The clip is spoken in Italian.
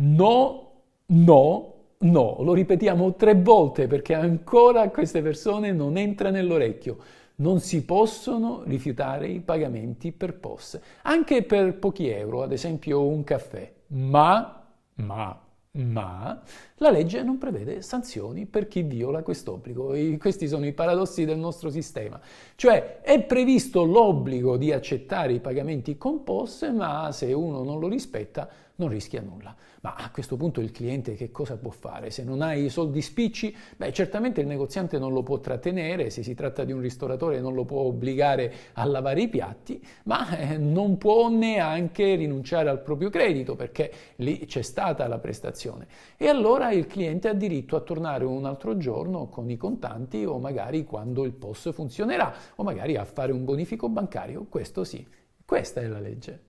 no, no, no. Lo ripetiamo tre volte perché ancora a queste persone non entra nell'orecchio. Non si possono rifiutare i pagamenti per POS, anche per pochi euro, ad esempio un caffè. Ma, ma, ma la legge non prevede sanzioni per chi viola quest'obbligo. E questi sono i paradossi del nostro sistema. Cioè è previsto l'obbligo di accettare i pagamenti con POS, ma se uno non lo rispetta non rischia nulla. Ma a questo punto il cliente che cosa può fare? Se non ha i soldi spicci, beh certamente il negoziante non lo può trattenere, se si tratta di un ristoratore non lo può obbligare a lavare i piatti, ma eh, non può neanche rinunciare al proprio credito perché lì c'è stata la prestazione transazione. E allora il cliente ha diritto a tornare un altro giorno con i contanti o magari quando il POS funzionerà o magari a fare un bonifico bancario, questo sì. Questa è la legge.